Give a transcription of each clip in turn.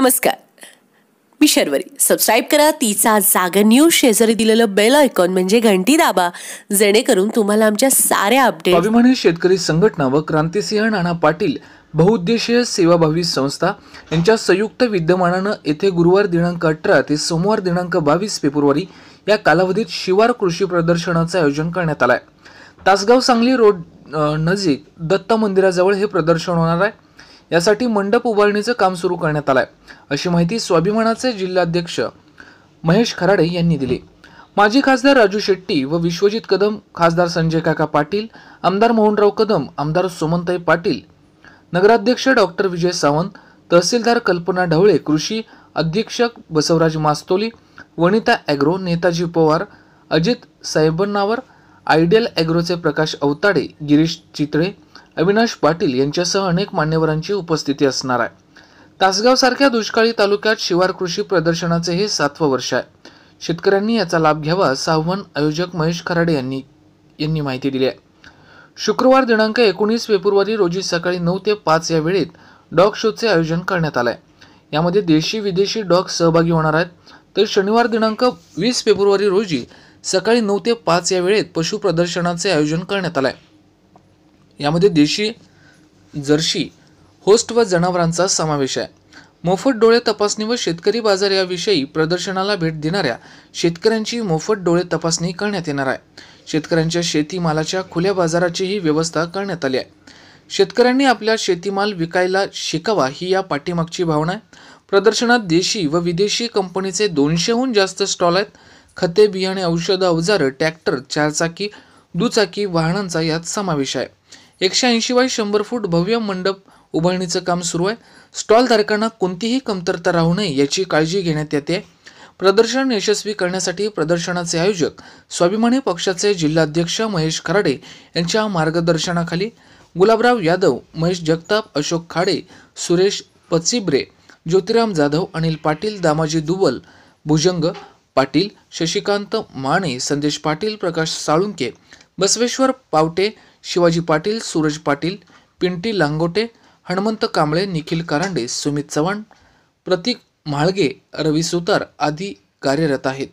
नमस्कार मी शर्वरी सबस्क्राईब करा तिचा जागर न्यूज शेजारी दिलेलं बेल आयकॉन म्हणजे घंटी दाबा जेणेकरून तुम्हाला आमच्या साऱ्या अपडेट अभिमानी शेतकरी संघटना व क्रांतिसिंह नाना पाटील बहुउद्देशीय सेवाभावी संस्था यांच्या संयुक्त विद्यमानानं येथे गुरुवार दिनांक अठरा ते सोमवार दिनांक बावीस फेब्रुवारी या कालावधीत शिवार कृषी प्रदर्शनाचं आयोजन करण्यात आलं आहे तासगाव सांगली रोड नजीक दत्त मंदिराजवळ हे प्रदर्शन होणार आहे यासाठी मंडप उभारणीचं काम सुरू करण्यात आलं आहे अशी माहिती स्वाभिमानाचे जिल्हाध्यक्ष महेश खराडे यांनी दिली माजी खासदार राजू शेट्टी व विश्वजित कदम खासदार संजय काका पाटील आमदार मोहनराव कदम आमदार सुमनताई पाटील नगराध्यक्ष डॉक्टर विजय सावंत तहसीलदार कल्पना ढवळे कृषी अधीक्षक बसवराज मास्तोली वनिता ॲग्रो नेताजी पवार अजित साहेबनावर आयडियल ॲग्रोचे प्रकाश अवताडे गिरीश चितळे अविनाश पाटील यांच्यासह अनेक मान्यवरांची उपस्थिती असणार आहे तासगावसारख्या दुष्काळी तालुक्यात शिवार कृषी प्रदर्शनाचे हे सातवं वर्ष आहे शेतकऱ्यांनी याचा लाभ घ्यावा असं आव्हान आयोजक महेश खराडे यांनी यांनी माहिती दिली आहे शुक्रवार दिनांक एकोणीस फेब्रुवारी रोजी सकाळी नऊ ते पाच या वेळेत डॉग शोचे आयोजन करण्यात आलं आहे यामध्ये देशी विदेशी डॉग सहभागी होणार आहेत तर शनिवार दिनांक वीस फेब्रुवारी रोजी सकाळी नऊ ते पाच या वेळेत पशु प्रदर्शनाचे आयोजन करण्यात आलं आहे यामध्ये देशी जर्शी होस्ट व जनावरांचा समावेश आहे मोफत डोळे तपासणी व शेतकरी बाजार याविषयी प्रदर्शनाला भेट देणाऱ्या शेतकऱ्यांची मोफत डोळे तपासणी करण्यात येणार आहे शेतकऱ्यांच्या शेतीमालाच्या खुल्या बाजाराचीही व्यवस्था करण्यात आली आहे शेतकऱ्यांनी आपला शेतीमाल विकायला शिकावा ही या पाठीमागची भावना आहे प्रदर्शनात देशी व विदेशी कंपनीचे दोनशेहून जास्त स्टॉल आहेत खते बियाणे औषध अवजारं ट्रॅक्टर चारचाकी दुचाकी वाहनांचा यात समावेश आहे एकशे ऐंशी बाय शंभर फूट भव्य मंडप उभारणीचं काम सुरू आहे स्टॉलधारकांना कोणतीही कमतरता राहू नये याची काळजी घेण्यात येते प्रदर्शन यशस्वी करण्यासाठी प्रदर्शनाचे आयोजक स्वाभिमानी पक्षाचे जिल्हाध्यक्ष महेश खराडे यांच्या मार्गदर्शनाखाली गुलाबराव यादव महेश जगताप अशोक खाडे सुरेश पचिब्रे ज्योतिराम जाधव अनिल पाटील दामाजी दुबल भुजंग पाटील शशिकांत माने संदेश पाटील प्रकाश साळुंके बसवेश्वर पावटे शिवाजी पाटील सूरज पाटील पिंटी लांगोटे हनुमंत कांबळे निखिल कारांडे सुमित चव्हाण प्रतीक म्हाळगे रवी सुतार आदी कार्यरत आहेत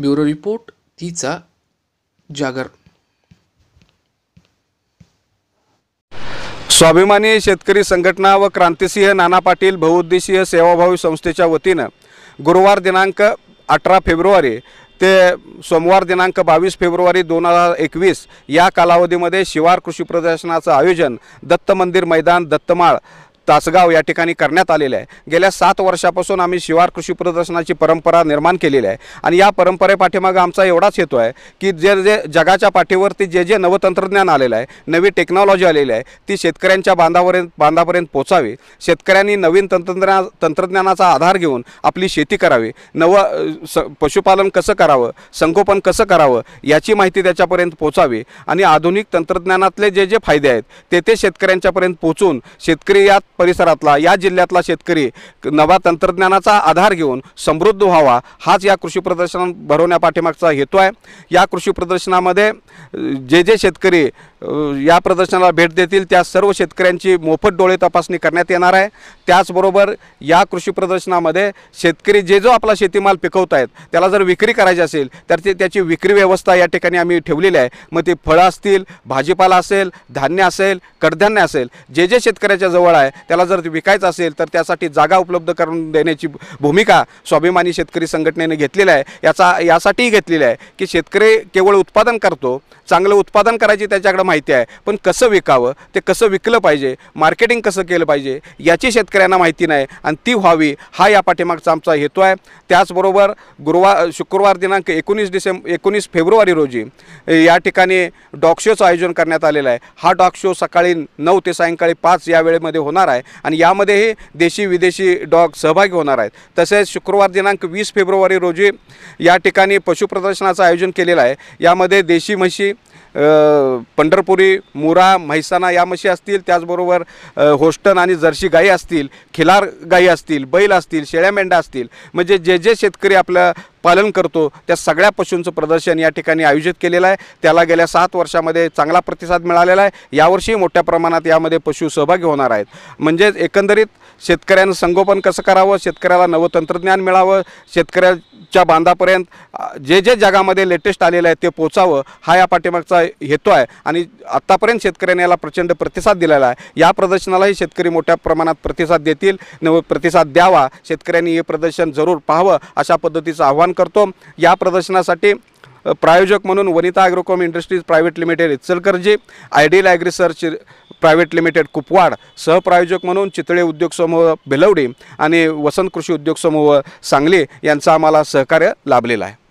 ब्युरो रिपोर्ट तिचा जागर स्वाभिमानी शेतकरी संघटना व क्रांतिसिंह नाना पाटील बहुउद्देशीय सेवाभावी संस्थेच्या वतीनं गुरुवार दिनांक अठरा फेब्रुवारी ते सोमवार दिनांक बावीस फेब्रुवारी दोन हजार एकवीस या कालावधीमध्ये शिवार कृषी प्रदर्शनाचं आयोजन दत्त मंदिर मैदान दत्तमाळ तासगाव या ठिकाणी करण्यात आलेलं आहे गेल्या सात वर्षापासून आम्ही शिवार कृषी प्रदर्शनाची परंपरा निर्माण केलेली आहे आणि या परंपरेपाठीमागं आमचा एवढाच हेतू आहे की जे जे जगाच्या पाठीवरती जे जे नवतंत्रज्ञान आलेलं आहे नवी टेक्नॉलॉजी आलेली आहे ती शेतकऱ्यांच्या बांधावर बांधापर्यंत पोचावी शेतकऱ्यांनी नवीन तंत्रज्ञा तंत्रज्ञानाचा आधार घेऊन आपली शेती करावी नवं स पशुपालन कसं करावं संगोपन कसं करावं याची माहिती त्याच्यापर्यंत पोचावी आणि आधुनिक तंत्रज्ञानातले जे जे फायदे आहेत ते ते शेतकऱ्यांच्यापर्यंत पोचून शेतकरी यात परिसरातला या जिल्ह्यातला शेतकरी नवा तंत्रज्ञानाचा आधार घेऊन समृद्ध व्हावा हाच या कृषी प्रदर्शन भरवण्या पाठीमागचा हेतू आहे या कृषी प्रदर्शनामध्ये जे जे शेतकरी या प्रदर्शनाला भेट देतील त्या सर्व शेतकऱ्यांची मोफत डोळे तपासणी करण्यात येणार आहे त्याचबरोबर या कृषी प्रदर्शनामध्ये शेतकरी जे जो आपला शेतीमाल पिकवत आहेत त्याला जर विक्री करायची असेल तर ते त्याची विक्री व्यवस्था या ठिकाणी आम्ही ठेवलेली आहे मग ते फळं असतील भाजीपाला असेल धान्य असेल कडधान्य असेल जे जे शेतकऱ्याच्या जवळ आहे त्याला जर विकायचं असेल तर त्यासाठी जागा उपलब्ध करून देण्याची भूमिका स्वाभिमानी शेतकरी संघटनेने घेतलेला आहे याचा यासाठीही घेतलेला आहे की शेतकरी केवळ उत्पादन करतो चांगलं उत्पादन करायची त्याच्याकडे माहिती आहे पण कसं विकावं ते कसं विकलं पाहिजे मार्केटिंग कसं केलं पाहिजे याची शेतकऱ्यांना माहिती नाही आणि ती व्हावी हा या पाठीमागचा आमचा हेतू आहे त्याचबरोबर गुरुवार शुक्रवार दिनांक एकोणीस डिसेंब एकोणीस फेब्रुवारी रोजी या ठिकाणी डॉग शोचं आयोजन करण्यात आलेलं आहे हा डॉग शो सकाळी नऊ ते सायंकाळी पाच या वेळेमध्ये होणार आहे आणि यामध्येही देशी विदेशी डॉग सहभागी होणार आहेत तसेच शुक्रवार दिनांक वीस फेब्रुवारी रोजी या ठिकाणी पशुप्रदर्शनाचं आयोजन केलेलं आहे यामध्ये देशी म्हशी पंढरपुरी मुरा म्हैसाना या म्हशी असतील त्याचबरोबर होस्टन आणि जर्सी गाई असतील खिलार गाई असतील बैल असतील शेळ्या मेंढ्या असतील म्हणजे जे जे शेतकरी आपलं पालन करतो त्या सगळ्या पशूंचं प्रदर्शन या ठिकाणी आयोजित केलेलं आहे त्याला गेल्या सात वर्षामध्ये चांगला प्रतिसाद मिळालेला आहे यावर्षीही मोठ्या प्रमाणात यामध्ये पशु सहभागी होणार आहेत म्हणजेच एकंदरीत शेतकऱ्यानं संगोपन कसं करावं शेतकऱ्याला नवं तंत्रज्ञान मिळावं शेतकऱ्या च्या बांधापर्यंत जे जे जगामध्ये लेटेस्ट आलेलं आहे ते पोचावं हा या पाठीमागचा हेतू आहे आणि आत्तापर्यंत शेतकऱ्यांनी याला प्रचंड प्रतिसाद दिलेला आहे या प्रदर्शनालाही शेतकरी मोठ्या प्रमाणात प्रतिसाद देतील न प्रतिसाद द्यावा शेतकऱ्यांनी हे प्रदर्शन जरूर पाहावं अशा पद्धतीचं आवाहन करतो या प्रदर्शनासाठी प्रायोजक म्हणून Vanita Agrocom industries private limited Ichalkaranji ideal Agrisearch private limited Kupwad सहप्रायोजक म्हणून चितळे उद्योग समूह बेलवडी आणि वसंत कृषी उद्योग समूह सांगली यांचा आम्हाला सहकार्य लाभलेला आहे